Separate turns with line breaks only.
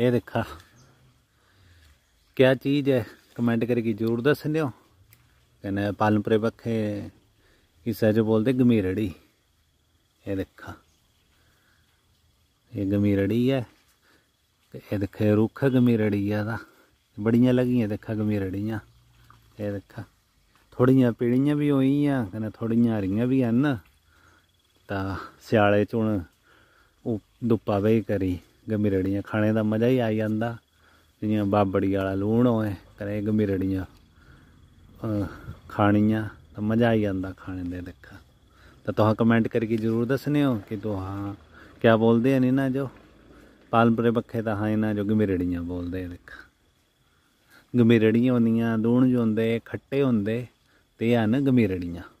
ਇਹ ਦੇਖਾ ਕਿਆ ਚੀਜ਼ ਹੈ ਕਮੈਂਟ ਕਰਕੇ ਜ਼ਰੂਰ ਦੱਸਣ ਦਿਓ ਕਹਿੰਦੇ ਪਾਲਨਪੁਰੇ ਪੱਖੇ ਕਿਸੇ ਜੋ ਬੋਲਦੇ ਗਮੀਰੜੀ ਇਹ ਦੇਖਾ ਇਹ ਗਮੀਰੜੀ ਹੈ ਤੇ ਇਹ ਦੇਖੇ ਰੁੱਖ ਗਮੀਰੜੀ ਆ ਦਾ ਬੜੀਆਂ ਲੱਗੀਆਂ ਦੇਖਾ ਗਮੀਰੜੀਆਂ ਇਹ ਦੇਖਾ ਥੋੜੀਆਂ ਪੀੜੀਆਂ ਵੀ ਹੋਈਆਂ ਕਹਿੰਦੇ ਥੋੜੀਆਂ ਹਰੀਆਂ ਵੀ ਹਨ ਤਾਂ ਸਿਆਲੇ ਚੋਂ ਉਹ ਦੁੱਪਾ ਵੇ ਕਰੀ ਗਮਿਰੜੀਆਂ ਖਾਣੇ ਦਾ ਮਜ਼ਾ ਹੀ ਆ ਜਾਂਦਾ ਜਿਵੇਂ ਬਾਬੜੀ ਵਾਲਾ ਲੂਣ ਹੋਏ ਕਰੇ ਗਮਿਰੜੀਆਂ ਖਾਣੀਆਂ ਤਾਂ ਮਜ਼ਾ ਆ ਜਾਂਦਾ ਖਾਣੇ ਦੇ ਦੇਖਾ ਤਾਂ ਤੁਹਾਂ ਕਮੈਂਟ ਕਰਕੇ ਜ਼ਰੂਰ ਦੱਸਨੇ ਹੋ ਕਿ ਤੁਹਾਂ ਕੀ ਬੋਲਦੇ ਨੇ ਨਾ ਜੋ ਪਾਲਪਰੇ ਪੱਖੇ ਤਾਂ ਹਾਂ ਇਹਨਾਂ ਜੋ ਗਮਿਰੜੀਆਂ ਬੋਲਦੇ ਦੇਖ ਗਮਿਰੜੀਆਂ ਹੁੰਦੀਆਂ ਦੂਣ ਜੁੰਦੇ ਖੱਟੇ ਹੁੰਦੇ ਤੇ ਹਨ ਗਮਿਰੜੀਆਂ